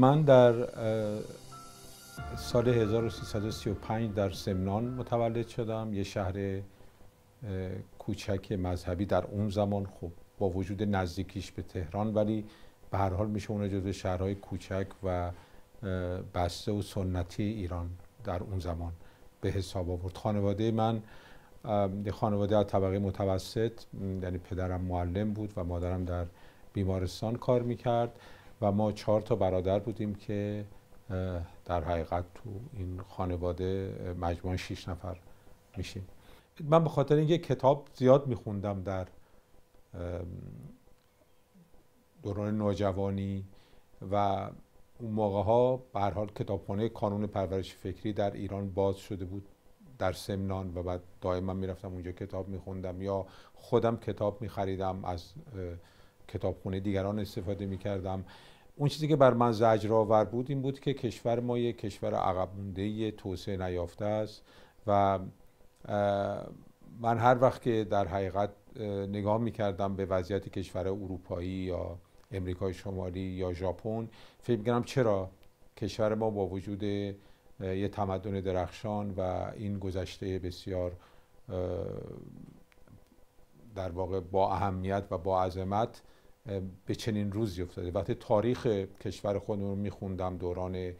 من در سال 1335 در سمنان متولد شدم یه شهر کوچک مذهبی در اون زمان خب با وجود نزدیکیش به تهران ولی به هر حال میشه اون جزو شهرهای کوچک و بسته و سنتی ایران در اون زمان به حساب آورد خانواده من خانواده از طبقه متوسط یعنی پدرم معلم بود و مادرم در بیمارستان کار میکرد و ما چهار تا برادر بودیم که در حقیقت تو این خانواده مجموعا 6 نفر میشیم من به خاطر اینکه کتاب زیاد میخوندم در دوران نوجوانی و اون موقع ها به حال کتابخانه کانون پرورش فکری در ایران باز شده بود در سمنان و بعد دائما میرفتم اونجا کتاب میخوندم یا خودم کتاب میخریدم از کتابخونه دیگران استفاده می کردم اون چیزی که بر من زجرآور بود این بود که کشور ما یک کشور عقب مونده توسعه نیافته است و من هر وقت که در حقیقت نگاه میکردم به وضعیت کشور اروپایی یا امریکای شمالی یا ژاپن فکر میکنم چرا کشور ما با وجود یه تمدن درخشان و این گذشته بسیار در واقع با اهمیت و با عظمت به چنین روزی افتاده وقتی تاریخ کشور خودمون رو میخوندم دوران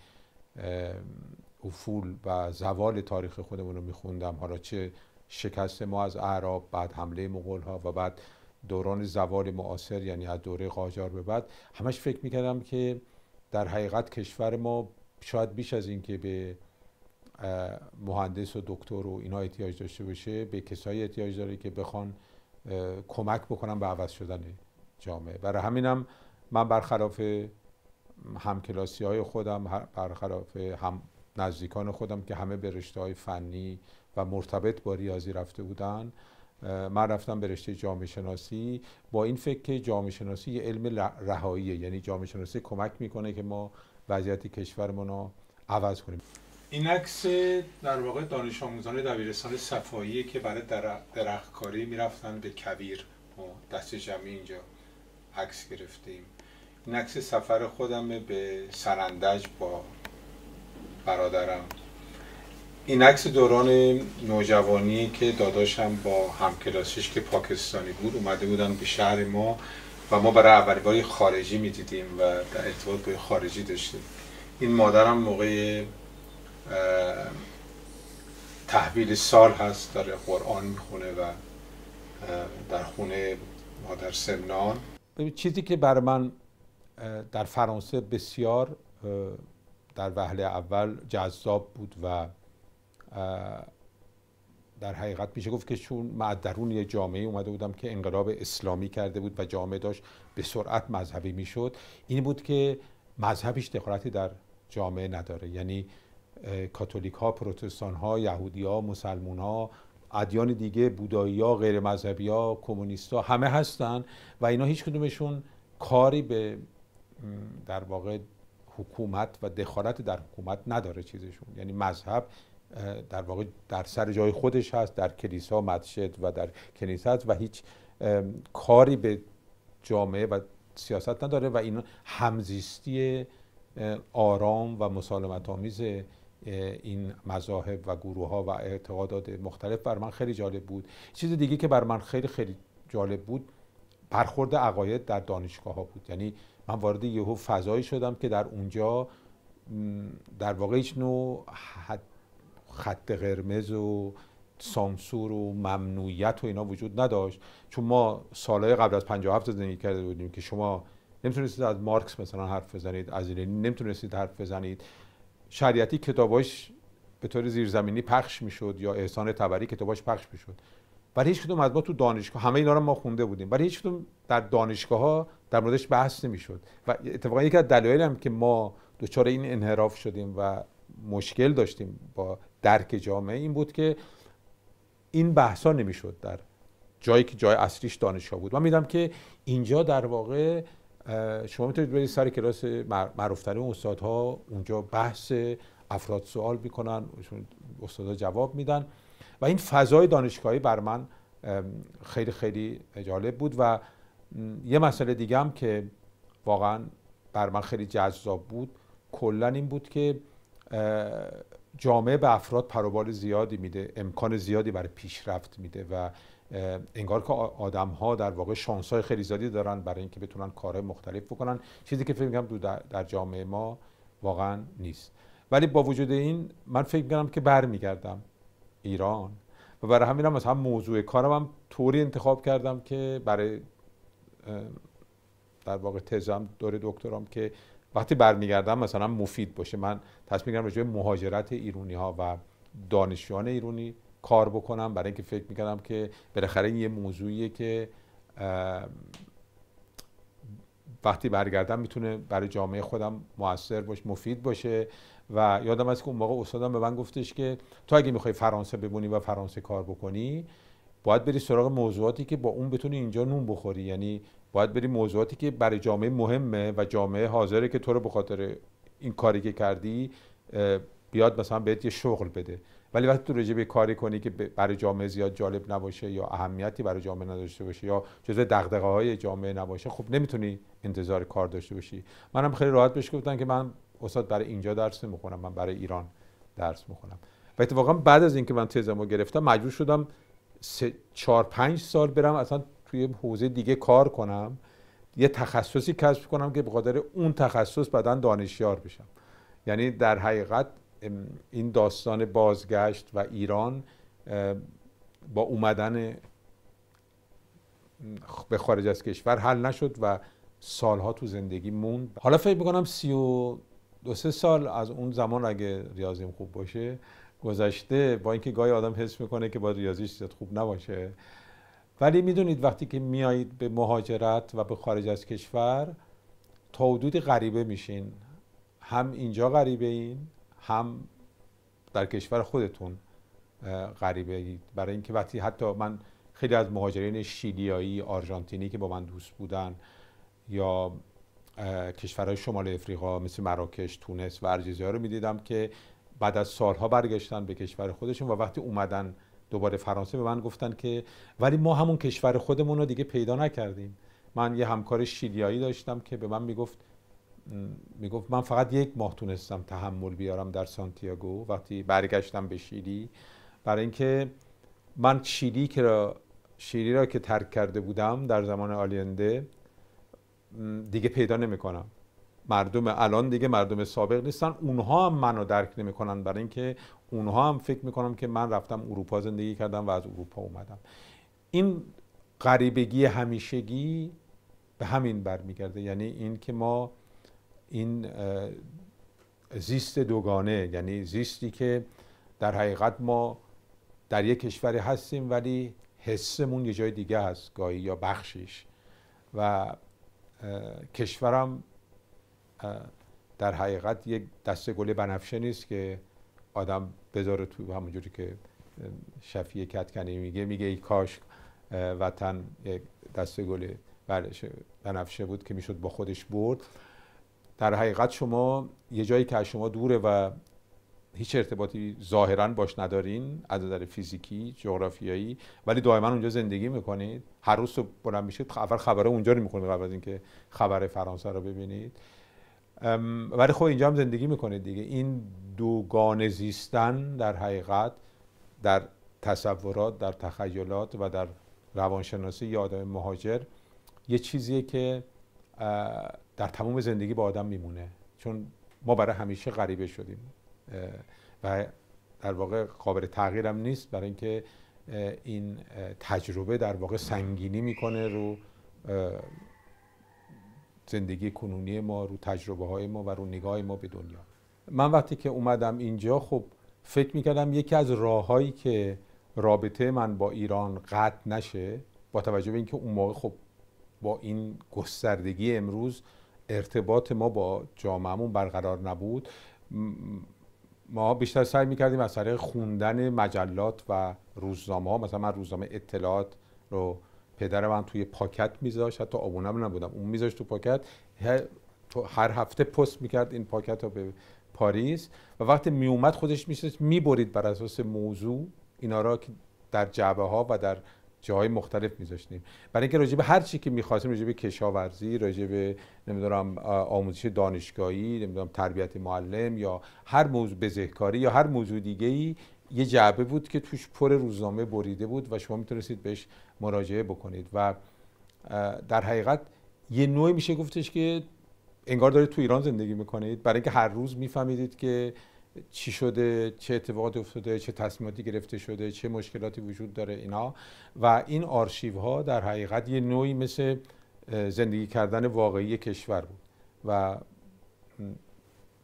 افول و زوال تاریخ خودمون رو میخوندم حالا چه شکست ما از اعراب بعد حمله مغول ها و بعد دوران زوال معاصر یعنی از دوره قاجار به بعد همش فکر میکردم که در حقیقت کشور ما شاید بیش از اینکه به مهندس و دکتر و اینا احتیاج داشته باشه به کسایی احتیاج داره که بخوان کمک بکنن به عوض شدن جامعه برای همینم من برخلاف همکلاسی های خودم برخلاف هم نزدیکان خودم که همه به رشته های فنی و مرتبط با ریاضی رفته بودن من رفتم به رشته جامعه شناسی با این فکر که جامعه شناسی یه علم رهاییه یعنی جامعه شناسی کمک میکنه که ما وضعیت کشورمون رو عوض کنیم این عکس در واقع دانش آموزان دبیرستان صفاییه که برای درختکاری میرفتن به کبیر، دست جمعی اینجا عکس گرفتیم این عکس سفر خودمه به سرندج با برادرم این عکس دوران نوجوانی که داداشم با همکلاسیش که پاکستانی بود اومده بودن به شهر ما و ما برای اولین بار خارجی میدیدیم و در ارتباط با خارجی داشتیم این مادرم موقع تحویل سال هست داره قرآن میخونه و در خونه مادر سمنان چیزی که بر من در فرانسه بسیار در وهله اول جذاب بود و در حقیقت میشه گفت که چون من درون یه جامعه اومده بودم که انقلاب اسلامی کرده بود و جامعه داشت به سرعت مذهبی میشد این بود که مذهبیش دخالتی در جامعه نداره یعنی کاتولیک ها پروتستان ها یهودی ها مسلمون ها ادیان دیگه بودایی ها غیر مذهبی ها کمونیست ها همه هستن و اینا هیچ کدومشون کاری به در واقع حکومت و دخالت در حکومت نداره چیزشون یعنی مذهب در واقع در سر جای خودش هست در کلیسا مسجد و در کنیسه و هیچ کاری به جامعه و سیاست نداره و این همزیستی آرام و مسالمت آمیزه. این مذاهب و گروه ها و اعتقادات مختلف بر من خیلی جالب بود چیز دیگه که بر من خیلی خیلی جالب بود برخورد عقاید در دانشگاه ها بود یعنی من وارد یهو فضایی شدم که در اونجا در واقع هیچ نوع خط قرمز و سانسور و ممنوعیت و اینا وجود نداشت چون ما سالهای قبل از 57 زندگی کرده بودیم که شما نمیتونستید از مارکس مثلا حرف بزنید از لنین نمیتونستید حرف بزنید شریعتی کتاباش به طور زیرزمینی پخش میشد یا احسان تبری کتاباش پخش میشد برای هیچ کدوم از ما تو دانشگاه همه اینا رو ما خونده بودیم برای هیچ کدوم در دانشگاه ها در موردش بحث نمیشد و اتفاقا یکی از دلایلی هم که ما دچار این انحراف شدیم و مشکل داشتیم با درک جامعه این بود که این بحثا نمیشد در جایی که جای اصلیش دانشگاه بود من میدم که اینجا در واقع شما میتونید برید سر کلاس معروفترین استادها اونجا بحث افراد سوال میکنن استادها جواب میدن و این فضای دانشگاهی بر من خیلی خیلی جالب بود و یه مسئله دیگه هم که واقعا بر من خیلی جذاب بود کلا این بود که جامعه به افراد پروبال زیادی میده امکان زیادی برای پیشرفت میده و انگار که آدم ها در واقع شانس های خیلی زیادی دارن برای اینکه بتونن کارهای مختلف بکنن چیزی که فکر میکنم در جامعه ما واقعا نیست ولی با وجود این من فکر میکنم که برمیگردم ایران و برای همینم مثلا موضوع کارم هم طوری انتخاب کردم که برای در واقع تزم دوره دکترام که وقتی برمیگردم مثلا مفید باشه من تصمیم گرفتم راجع مهاجرت ایرانی ها و دانشجویان ایرانی کار بکنم برای اینکه فکر میکردم که بالاخره این یه موضوعیه که وقتی برگردم میتونه برای جامعه خودم موثر باشه مفید باشه و یادم از که اون موقع استادم به من گفتش که تو اگه میخوای فرانسه بمونی و فرانسه کار بکنی باید بری سراغ موضوعاتی که با اون بتونی اینجا نون بخوری یعنی باید بری موضوعاتی که برای جامعه مهمه و جامعه حاضره که تو رو به خاطر این کاری که کردی بیاد مثلا بهت یه شغل بده ولی وقتی تو راجع به کاری کنی که برای جامعه زیاد جالب نباشه یا اهمیتی برای جامعه نداشته باشه یا جزء دقدقه های جامعه نباشه خب نمیتونی انتظار کار داشته باشی منم خیلی راحت بهش گفتم که من استاد برای اینجا درس نمیخونم من برای ایران درس میخونم و اتفاقا بعد از اینکه من تزمو گرفتم مجبور شدم سه، چهار پنج سال برم اصلا توی حوزه دیگه کار کنم یه تخصصی کسب کنم که به اون تخصص بعدا دانشیار بشم یعنی در حقیقت این داستان بازگشت و ایران با اومدن به خارج از کشور حل نشد و سالها تو زندگی موند حالا فکر میکنم سی و دو سه سال از اون زمان اگه ریاضیم خوب باشه گذشته با اینکه گاهی آدم حس میکنه که با ریاضیش زیاد خوب نباشه ولی میدونید وقتی که میایید به مهاجرت و به خارج از کشور تا حدودی غریبه میشین هم اینجا غریبه این هم در کشور خودتون غریبه اید برای اینکه وقتی حتی من خیلی از مهاجرین شیلیایی آرژانتینی که با من دوست بودن یا کشورهای شمال افریقا مثل مراکش تونس و الجزایر رو میدیدم که بعد از سالها برگشتن به کشور خودشون و وقتی اومدن دوباره فرانسه به من گفتن که ولی ما همون کشور خودمون رو دیگه پیدا نکردیم من یه همکار شیلیایی داشتم که به من میگفت میگفت من فقط یک ماه تونستم تحمل بیارم در سانتیاگو وقتی برگشتم به شیلی برای اینکه من شیلی که را شیلی را که ترک کرده بودم در زمان آلینده دیگه پیدا نمیکنم مردم الان دیگه مردم سابق نیستن اونها هم منو درک نمیکنن برای اینکه اونها هم فکر میکنم که من رفتم اروپا زندگی کردم و از اروپا اومدم این غریبگی همیشگی به همین برمیگرده یعنی اینکه ما این زیست دوگانه یعنی زیستی که در حقیقت ما در یک کشوری هستیم ولی حسمون یه جای دیگه هست گاهی یا بخشش و کشورم در حقیقت یک دسته گل بنفشه نیست که آدم بذاره تو همونجوری که شفیه کتکنی میگه میگه ای کاش وطن یک دسته گل بنفشه بود که میشد با خودش برد در حقیقت شما یه جایی که از شما دوره و هیچ ارتباطی ظاهرا باش ندارین از نظر فیزیکی جغرافیایی ولی دائما اونجا زندگی میکنید هر روز صبح بلند میشید اول خبره اونجا رو میخونید قبل از اینکه خبر فرانسه رو ببینید ولی خب اینجا هم زندگی میکنید دیگه این دوگانه زیستن در حقیقت در تصورات در تخیلات و در روانشناسی یه آدم مهاجر یه چیزیه که در تمام زندگی با آدم میمونه چون ما برای همیشه غریبه شدیم و در واقع قابل تغییرم نیست برای اینکه این تجربه در واقع سنگینی میکنه رو زندگی کنونی ما رو تجربه های ما و رو نگاه ما به دنیا من وقتی که اومدم اینجا خب فکر میکردم یکی از راههایی که رابطه من با ایران قطع نشه با توجه به اینکه اون موقع خب با این گستردگی امروز ارتباط ما با جامعهمون برقرار نبود ما بیشتر سعی میکردیم از طریق خوندن مجلات و روزنامه ها مثلا من روزنامه اطلاعات رو پدر من توی پاکت میذاشت حتی آبونم نبودم اون میذاشت تو پاکت هر هفته پست میکرد این پاکت رو به پاریس و وقتی میومد خودش میشه میبرید بر اساس موضوع اینا را که در جعبه ها و در جاهای مختلف میذاشتیم برای اینکه راجع به هر چی که میخواستیم راجع به کشاورزی راجع به نمیدونم آموزش دانشگاهی نمیدونم تربیت معلم یا هر موضوع بزهکاری یا هر موضوع دیگه ای یه جعبه بود که توش پر روزنامه بریده بود و شما میتونستید بهش مراجعه بکنید و در حقیقت یه نوعی میشه گفتش که انگار دارید تو ایران زندگی میکنید برای اینکه هر روز میفهمیدید که چی شده چه اتفاقاتی افتاده چه تصمیماتی گرفته شده چه مشکلاتی وجود داره اینا و این آرشیو ها در حقیقت یه نوعی مثل زندگی کردن واقعی کشور بود و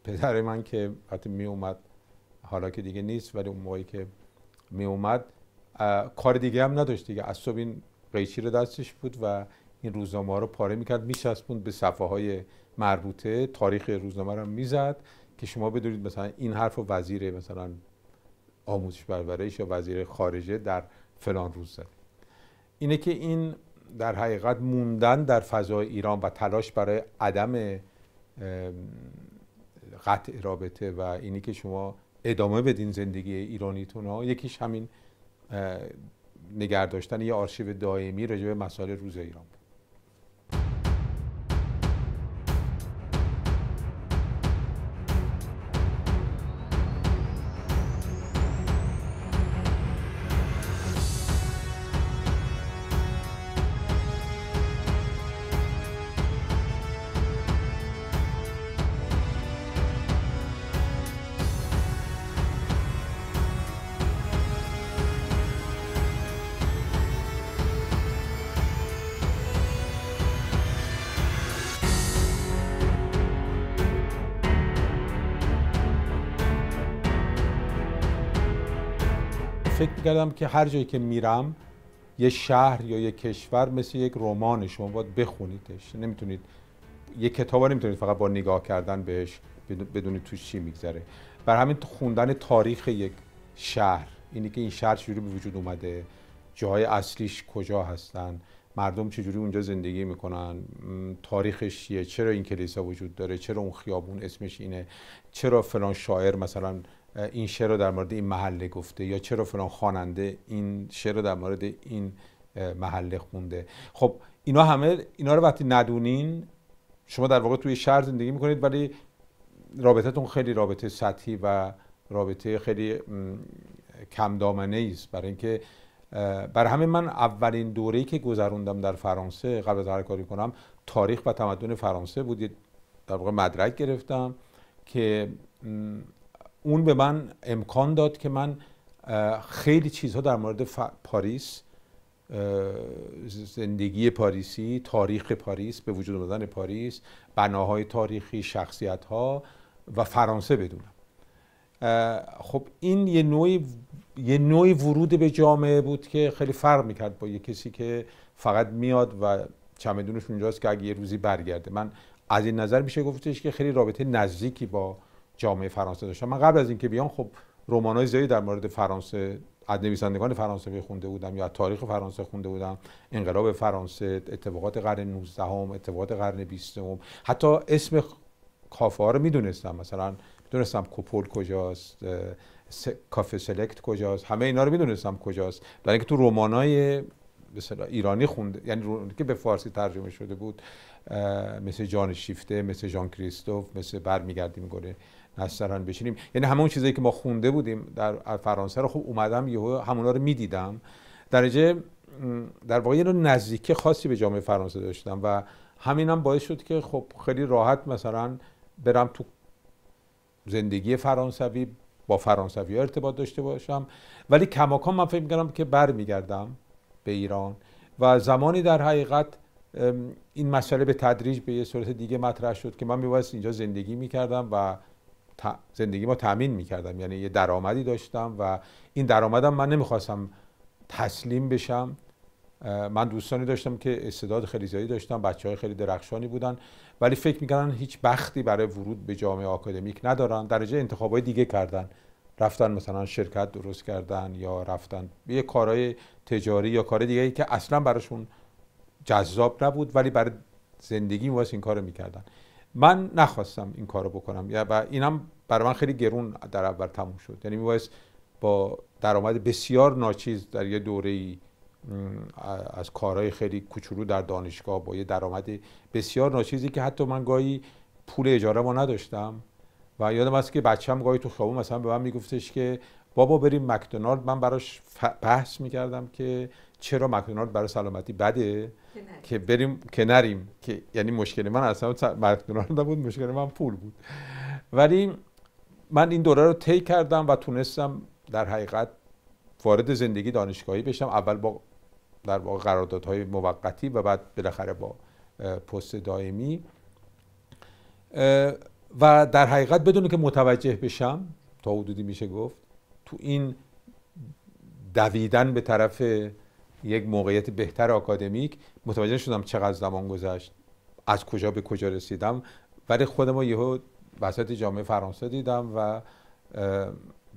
پدر من که حتی می اومد حالا که دیگه نیست ولی اون موقعی که می اومد کار دیگه هم نداشت دیگه از صبح این قیچی رو دستش بود و این روزنامه ها رو پاره میکرد میچسبوند به صفحه های مربوطه تاریخ روزنامه رو میزد که شما بدونید مثلا این حرف و وزیر مثلا آموزش پرورش یا وزیر خارجه در فلان روز زده اینه که این در حقیقت موندن در فضای ایران و تلاش برای عدم قطع رابطه و اینی که شما ادامه بدین زندگی ایرانیتون ها یکیش همین نگرداشتن یه آرشیو دائمی راجع به مسائل روز ایران فکر میکردم که هر جایی که میرم یه شهر یا یه کشور مثل یک رمان شما باید بخونیدش نمیتونید یه کتاب رو نمیتونید فقط با نگاه کردن بهش بدونید توش چی میگذره بر همین خوندن تاریخ یک شهر اینی که این شهر چجوری به وجود اومده جای اصلیش کجا هستن مردم چجوری اونجا زندگی میکنن تاریخش چیه چرا این کلیسا وجود داره چرا اون خیابون اسمش اینه چرا فلان شاعر مثلا این شعر رو در مورد این محله گفته یا چرا فلان خواننده این شعر رو در مورد این محله خونده خب اینا همه اینا رو وقتی ندونین شما در واقع توی شهر زندگی میکنید ولی رابطتون خیلی رابطه سطحی و رابطه خیلی کم دامنه است برای اینکه بر همه من اولین دوره‌ای که گذروندم در فرانسه قبل از هر کاری کنم تاریخ و تمدن فرانسه بود در واقع مدرک گرفتم که اون به من امکان داد که من خیلی چیزها در مورد پاریس زندگی پاریسی تاریخ پاریس به وجود آمدن پاریس بناهای تاریخی شخصیت و فرانسه بدونم خب این یه نوعی یه نوع ورود به جامعه بود که خیلی فرق میکرد با یه کسی که فقط میاد و چمدونش اونجاست که اگه یه روزی برگرده من از این نظر میشه گفتش که خیلی رابطه نزدیکی با جامعه فرانسه داشتم من قبل از اینکه بیان خب رمانای زیادی در مورد فرانسه از نویسندگان فرانسه خونده بودم یا تاریخ فرانسه خونده بودم انقلاب فرانسه اتفاقات قرن 19 هم اتفاقات قرن 20 حتی اسم کافه ها رو میدونستم مثلا میدونستم کوپول کجاست س... کافه سلکت کجاست همه اینا رو میدونستم کجاست در اینکه تو رمانای به ایرانی خونده یعنی رو... که به فارسی ترجمه شده بود مثل جان شیفته مثل جان کریستوف مثل برمیگردیم گله نسترن بشینیم یعنی همون چیزایی که ما خونده بودیم در فرانسه رو خوب اومدم یهو همونا رو میدیدم درجه در واقع یه نزدیکی خاصی به جامعه فرانسه داشتم و همینم باعث شد که خب خیلی راحت مثلا برم تو زندگی فرانسوی با فرانسوی ارتباط داشته باشم ولی کماکان من فکر میکنم که برمیگردم به ایران و زمانی در حقیقت این مسئله به تدریج به یه صورت دیگه مطرح شد که من میباید اینجا زندگی میکردم و زندگی ما تامین میکردم یعنی یه درآمدی داشتم و این درآمدم من نمیخواستم تسلیم بشم من دوستانی داشتم که استعداد خیلی زیادی داشتم بچه های خیلی درخشانی بودن ولی فکر میکنن هیچ بختی برای ورود به جامعه آکادمیک ندارن درجه انتخاب های دیگه کردن رفتن مثلا شرکت درست کردن یا رفتن یه کارهای تجاری یا کار دیگه که اصلا براشون جذاب نبود ولی برای زندگی واسه این کارو میکردن من نخواستم این کارو بکنم یا و اینم برای من خیلی گرون در اول تموم شد یعنی میبایست با درآمد بسیار ناچیز در یه دوره ای از کارهای خیلی کوچولو در دانشگاه با یه درآمد بسیار ناچیزی که حتی من گاهی پول اجاره ما نداشتم و یادم هست که بچه‌م گاهی تو خوابم مثلا به من میگفتش که بابا بریم مکدونالد من براش بحث میکردم که چرا مکدونالد برای سلامتی بده که بریم که نریم که یعنی مشکل من اصلا مکدونالد بود، مشکل من پول بود ولی من این دوره رو طی کردم و تونستم در حقیقت وارد زندگی دانشگاهی بشم اول با در واقع قراردادهای موقتی و بعد بالاخره با پست دائمی و در حقیقت بدون که متوجه بشم تا حدودی میشه گفت تو این دویدن به طرف یک موقعیت بهتر آکادمیک متوجه شدم چقدر زمان گذشت از کجا به کجا رسیدم ولی خودم یهو وسط جامعه فرانسه دیدم و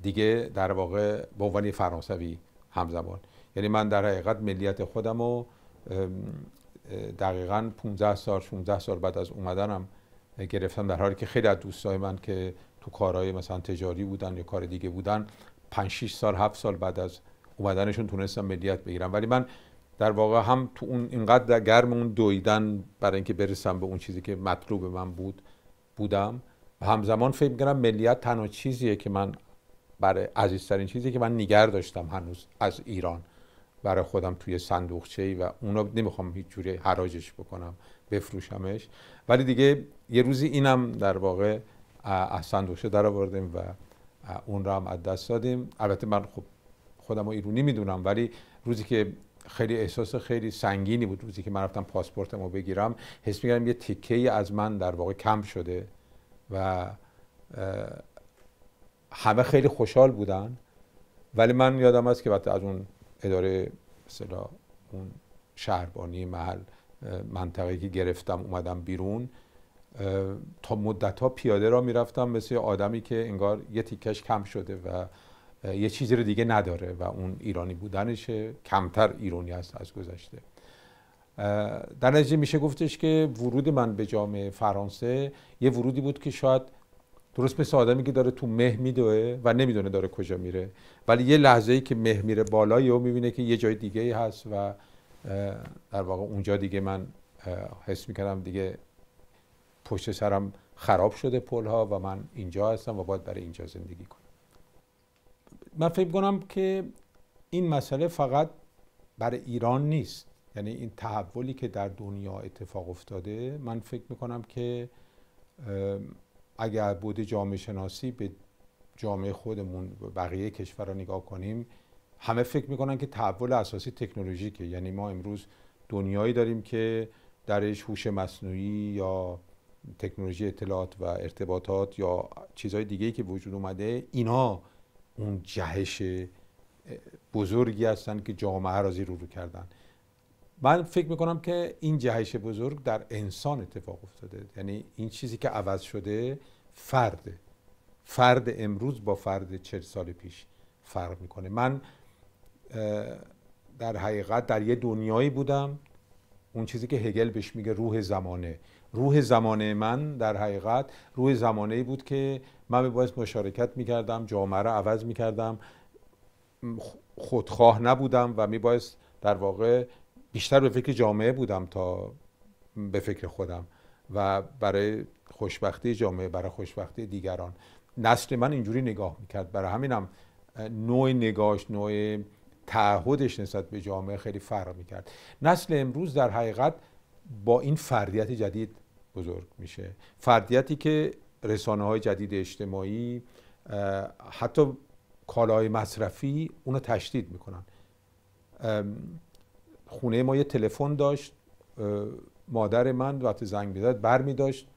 دیگه در واقع به عنوان فرانسوی همزمان یعنی من در حقیقت ملیت خودم رو دقیقا 15 سال 16 سال بعد از اومدنم گرفتم در حالی که خیلی از دوستای من که تو کارهای مثلا تجاری بودن یا کار دیگه بودن پنج، سال هفت سال بعد از اومدنشون تونستم ملیت بگیرم ولی من در واقع هم تو اون اینقدر گرم اون دویدن برای اینکه برسم به اون چیزی که مطلوب من بود بودم و همزمان فکر میکنم ملیت تنها چیزیه که من برای عزیزترین چیزی که من نگر داشتم هنوز از ایران برای خودم توی صندوقچه ای و اونا نمیخوام هیچ جوری حراجش بکنم بفروشمش ولی دیگه یه روزی اینم در واقع از صندوقچه در آوردیم و اون را هم از دست دادیم البته من خب خودم رو ایرونی میدونم ولی روزی که خیلی احساس خیلی سنگینی بود روزی که من رفتم پاسپورتم رو بگیرم حس میکردم یه تیکه ای از من در واقع کم شده و همه خیلی خوشحال بودن ولی من یادم است که وقتی از اون اداره مثلا اون شهربانی محل منطقه که گرفتم اومدم بیرون تا مدت ها پیاده را میرفتم مثل آدمی که انگار یه تیکش کم شده و یه چیزی رو دیگه نداره و اون ایرانی بودنشه کمتر ایرانی هست از گذشته در نتیجه میشه گفتش که ورود من به جامعه فرانسه یه ورودی بود که شاید درست مثل آدمی که داره تو مه میدوه و نمیدونه داره کجا میره ولی یه لحظه ای که مه میره بالا و میبینه که یه جای دیگه هست و در واقع اونجا دیگه من حس میکردم دیگه پشت سرم خراب شده ها و من اینجا هستم و باید برای اینجا زندگی کنم من فکر کنم که این مسئله فقط برای ایران نیست یعنی این تحولی که در دنیا اتفاق افتاده من فکر میکنم که اگر بود جامعه شناسی به جامعه خودمون بقیه کشور رو نگاه کنیم همه فکر میکنن که تحول اساسی تکنولوژیکه یعنی ما امروز دنیایی داریم که درش هوش مصنوعی یا تکنولوژی اطلاعات و ارتباطات یا چیزهای دیگه که وجود اومده اینا اون جهش بزرگی هستن که جامعه را زیر رو کردن من فکر میکنم که این جهش بزرگ در انسان اتفاق افتاده یعنی این چیزی که عوض شده فرده فرد امروز با فرد چل سال پیش فرق میکنه من در حقیقت در یه دنیایی بودم اون چیزی که هگل بهش میگه روح زمانه روح زمانه من در حقیقت روح زمانه ای بود که من به باعث مشارکت میکردم جامعه را عوض میکردم خودخواه نبودم و میبایست در واقع بیشتر به فکر جامعه بودم تا به فکر خودم و برای خوشبختی جامعه برای خوشبختی دیگران نسل من اینجوری نگاه کرد برای همینم نوع نگاش نوع تعهدش نسبت به جامعه خیلی فرق کرد نسل امروز در حقیقت با این فردیت جدید بزرگ میشه فردیتی که رسانه های جدید اجتماعی حتی کالای مصرفی اونو تشدید میکنن خونه ما یه تلفن داشت مادر من وقتی زنگ میداد بر میداشت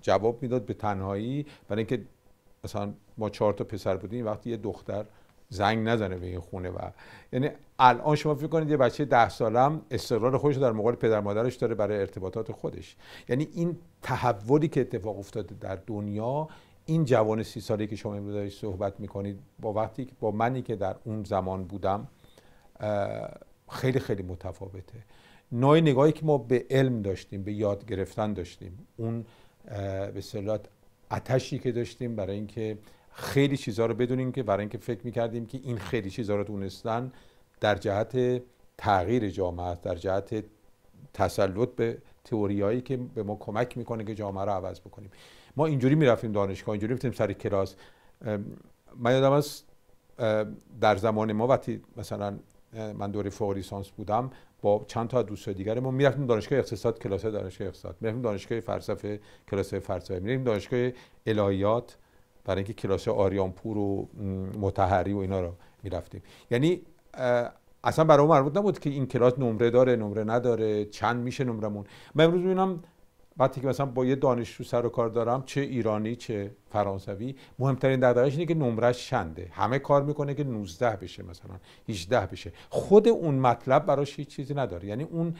جواب میداد به تنهایی برای اینکه مثلا ما چهار تا پسر بودیم وقتی یه دختر زنگ نزنه به این خونه و یعنی الان شما فکر کنید یه بچه ده سالم استقرار خودش در مقابل پدر مادرش داره برای ارتباطات خودش یعنی این تحولی که اتفاق افتاده در دنیا این جوان سی ساله که شما امروز صحبت میکنید با وقتی با منی که در اون زمان بودم خیلی خیلی متفاوته نوع نگاهی که ما به علم داشتیم به یاد گرفتن داشتیم اون به صلاح که داشتیم برای اینکه خیلی چیزها رو بدونیم که برای اینکه فکر میکردیم که این خیلی چیزها رو دونستن در جهت تغییر جامعه در جهت تسلط به تئوریایی که به ما کمک میکنه که جامعه رو عوض بکنیم ما اینجوری میرفتیم دانشگاه اینجوری میفتیم سر کلاس من یادم از در زمان ما وقتی مثلا من دوره فوق لیسانس بودم با چند تا دوست دیگر ما میرفتیم دانشگاه اقتصاد کلاس دانشگاه اقتصاد میرفتیم دانشگاه فلسفه کلاس فلسفه میرفتیم دانشگاه الهیات برای اینکه کلاس آریانپور و متحری و اینا رو میرفتیم یعنی اصلا برای ما مربوط نبود که این کلاس نمره داره نمره نداره چند میشه نمرمون من امروز میبینم وقتی که مثلا با یه دانشجو سر و کار دارم چه ایرانی چه فرانسوی مهمترین دغدغه‌اش اینه که نمرش چنده همه کار میکنه که 19 بشه مثلا 18 بشه خود اون مطلب براش هیچ چیزی نداره یعنی اون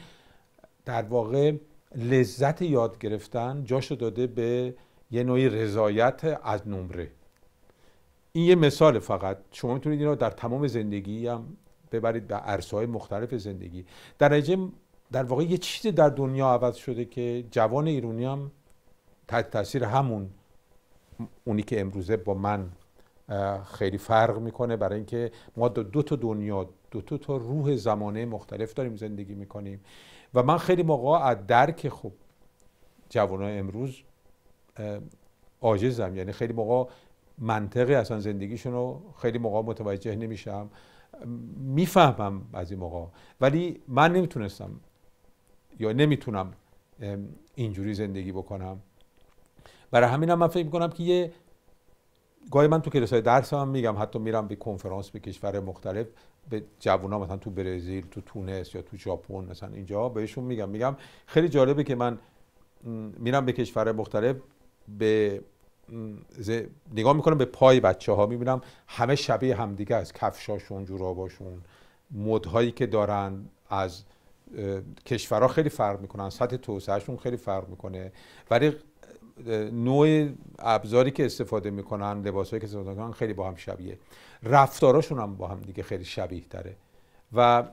در واقع لذت یاد گرفتن جاشو داده به یه نوعی رضایت از نمره این یه مثال فقط شما میتونید این در تمام زندگی هم ببرید به عرصه های مختلف زندگی در نتیجه در واقع یه چیزی در دنیا عوض شده که جوان ایرونی هم تحت تاثیر همون اونی که امروزه با من خیلی فرق میکنه برای اینکه ما دو, تا دنیا دو تا, تا روح زمانه مختلف داریم زندگی میکنیم و من خیلی موقع از درک خوب جوانای امروز عاجزم یعنی خیلی موقع منطقی اصلا زندگیشون رو خیلی موقع متوجه نمیشم میفهمم از این موقع ولی من نمیتونستم یا نمیتونم اینجوری زندگی بکنم برای همینم هم من فکر میکنم که یه گاهی من تو کلسای درس هم میگم حتی میرم به کنفرانس به کشور مختلف به جوونا مثلا تو برزیل تو تونس یا تو ژاپن مثلا اینجا بهشون میگم میگم خیلی جالبه که من میرم به کشور مختلف به نگاه میکنم به پای بچه ها میبینم همه شبیه همدیگه از کفشاشون جوراباشون مدهایی که دارن از کشورها خیلی فرق میکنن سطح توسعهشون خیلی فرق میکنه ولی نوع ابزاری که استفاده میکنن لباسهایی که استفاده میکنن خیلی با هم شبیه رفتاراشون هم با هم دیگه خیلی شبیه داره. و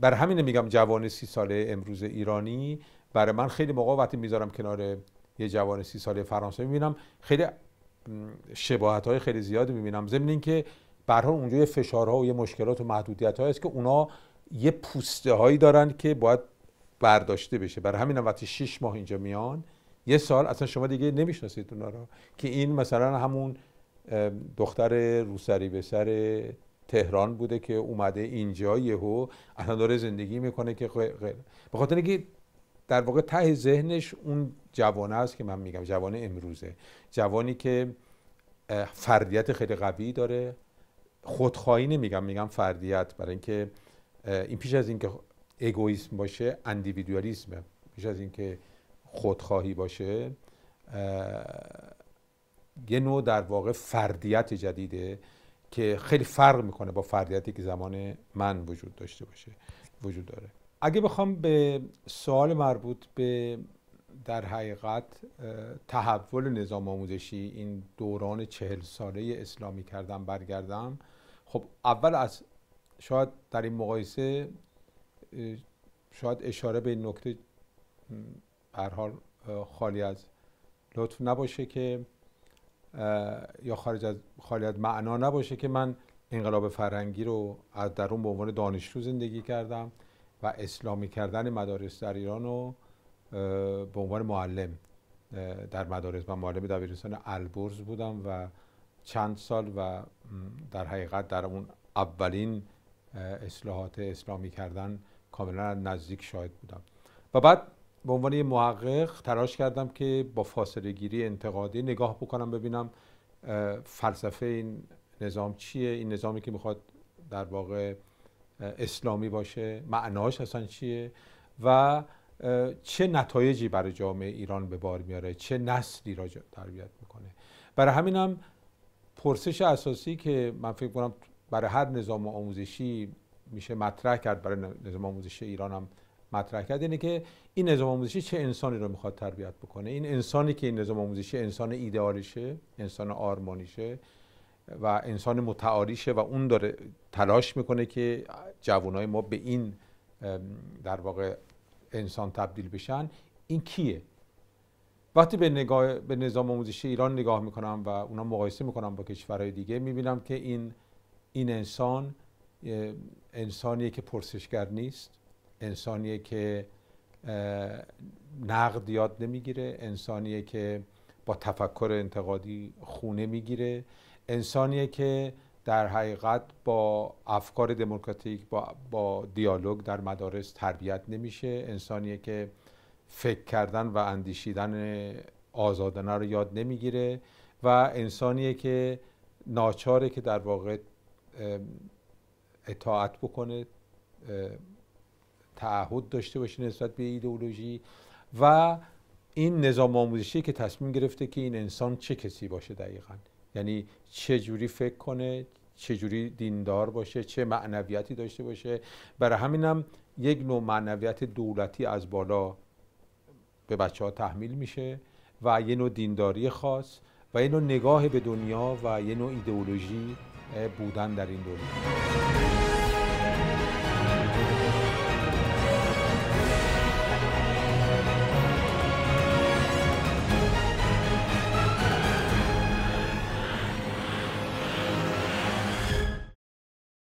بر همین میگم جوان سی ساله امروز ایرانی برای من خیلی موقع وقتی میذارم کنار یه جوان سی ساله فرانسه میبینم خیلی شباهت های خیلی زیاد میبینم ضمن اینکه به اونجا یه فشارها و یه مشکلات و محدودیت هایی است که اونا یه پوسته هایی دارن که باید برداشته بشه بر همین وقتی 6 ماه اینجا میان یه سال اصلا شما دیگه نمیشناسید اونا رو که این مثلا همون دختر روسری به سر تهران بوده که اومده اینجا یهو الان داره زندگی میکنه که به خاطر اینکه در واقع ته ذهنش اون جوانه است که من میگم جوان امروزه جوانی که فردیت خیلی قوی داره خودخواهی نمیگم میگم فردیت برای اینکه این پیش از اینکه اگویسم باشه اندیویدوالیسمه پیش از اینکه خودخواهی باشه یه نوع در واقع فردیت جدیده که خیلی فرق میکنه با فردیتی که زمان من وجود داشته باشه وجود داره اگه بخوام به سوال مربوط به در حقیقت تحول نظام آموزشی این دوران چهل ساله اسلامی کردم برگردم خب اول از شاید در این مقایسه شاید اشاره به این نکته هر خالی از لطف نباشه که یا خارج از خالی از معنا نباشه که من انقلاب فرهنگی رو از درون به عنوان دانشجو زندگی کردم و اسلامی کردن مدارس در ایران رو به عنوان معلم در مدارس من معلم دبیرستان البرز بودم و چند سال و در حقیقت در اون اولین اصلاحات اسلامی کردن کاملا نزدیک شاهد بودم و بعد به عنوان یه محقق تلاش کردم که با فاصله گیری انتقادی نگاه بکنم ببینم فلسفه این نظام چیه این نظامی که میخواد در واقع اسلامی باشه معناش اصلا چیه و چه نتایجی برای جامعه ایران به بار میاره چه نسلی را تربیت میکنه برای همین هم پرسش اساسی که من فکر کنم برای هر نظام آموزشی میشه مطرح کرد برای نظام آموزشی ایران هم مطرح کرد اینه که این نظام آموزشی چه انسانی رو میخواد تربیت بکنه این انسانی که این نظام آموزشی انسان ایدئالشه انسان آرمانیشه و انسان متعاریشه و اون داره تلاش میکنه که جوانای ما به این در واقع انسان تبدیل بشن این کیه وقتی به, نگاه، به نظام آموزشی ایران نگاه میکنم و اونا مقایسه میکنم با کشورهای دیگه میبینم که این این انسان انسانیه که پرسشگر نیست انسانیه که نقد یاد نمیگیره انسانیه که با تفکر انتقادی خونه میگیره انسانیه که در حقیقت با افکار دموکراتیک با, با دیالوگ در مدارس تربیت نمیشه انسانیه که فکر کردن و اندیشیدن آزادانه رو یاد نمیگیره و انسانیه که ناچاره که در واقع اطاعت بکنه تعهد داشته باشه نسبت به ایدئولوژی و این نظام آموزشی که تصمیم گرفته که این انسان چه کسی باشه دقیقاً یعنی چه جوری فکر کنه چه جوری دیندار باشه چه معنویتی داشته باشه برای همینم یک نوع معنویت دولتی از بالا به بچه ها تحمیل میشه و یه نوع دینداری خاص و یه نوع نگاه به دنیا و یه نوع ایدئولوژی بودن در این دنیا